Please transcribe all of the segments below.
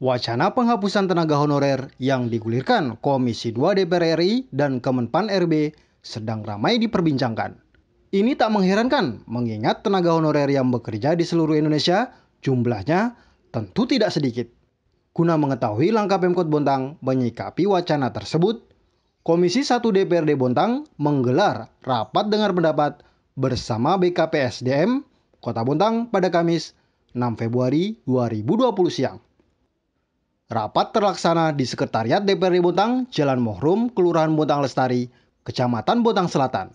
Wacana penghapusan tenaga honorer yang digulirkan Komisi 2 DPR RI dan Kemenpan RB sedang ramai diperbincangkan. Ini tak mengherankan mengingat tenaga honorer yang bekerja di seluruh Indonesia jumlahnya tentu tidak sedikit. Guna mengetahui langkah Pemkot Bontang menyikapi wacana tersebut, Komisi 1 DPRD Bontang menggelar rapat dengar pendapat bersama BKPSDM Kota Bontang pada Kamis 6 Februari 2020 siang. Rapat terlaksana di Sekretariat DPRD Bontang, Jalan Mohrum, Kelurahan Bontang Lestari, Kecamatan Bontang Selatan.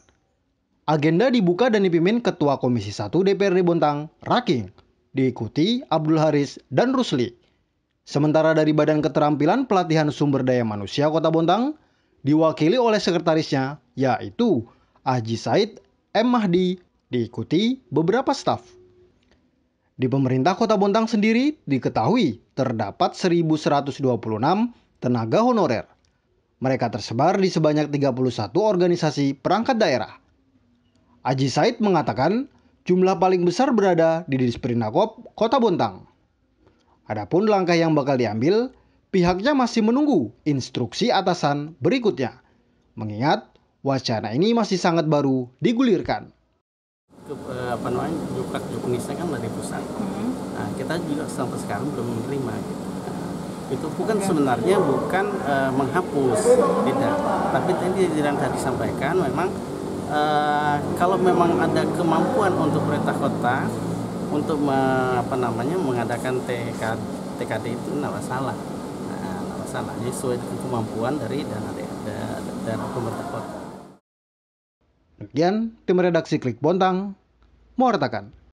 Agenda dibuka dan dipimpin Ketua Komisi 1 DPRD Bontang, Raking, diikuti Abdul Haris dan Rusli. Sementara dari Badan Keterampilan Pelatihan Sumber Daya Manusia Kota Bontang, diwakili oleh sekretarisnya, yaitu Aji Said M. Mahdi, diikuti beberapa staf. Di pemerintah kota Bontang sendiri diketahui terdapat 1.126 tenaga honorer. Mereka tersebar di sebanyak 31 organisasi perangkat daerah. Aji Said mengatakan jumlah paling besar berada di Disperinakop, Kota Bontang. Adapun langkah yang bakal diambil, pihaknya masih menunggu instruksi atasan berikutnya. Mengingat wacana ini masih sangat baru digulirkan. Eh, apa namanya juga juknisnya kan dari pusat. Hmm. Nah kita juga sampai sekarang belum menerima. Gitu. Nah, itu bukan sebenarnya bukan uh, menghapus tidak, tapi tadi yang tadi sampaikan memang uh, kalau memang ada kemampuan untuk pemerintah kota untuk me, apa namanya mengadakan TKD, TKD itu nggak masalah, nah, salah. Jadi sesuai dengan kemampuan dari dana dari pemerintah kota. Demikian tim redaksi Klik Bontang mewartakan.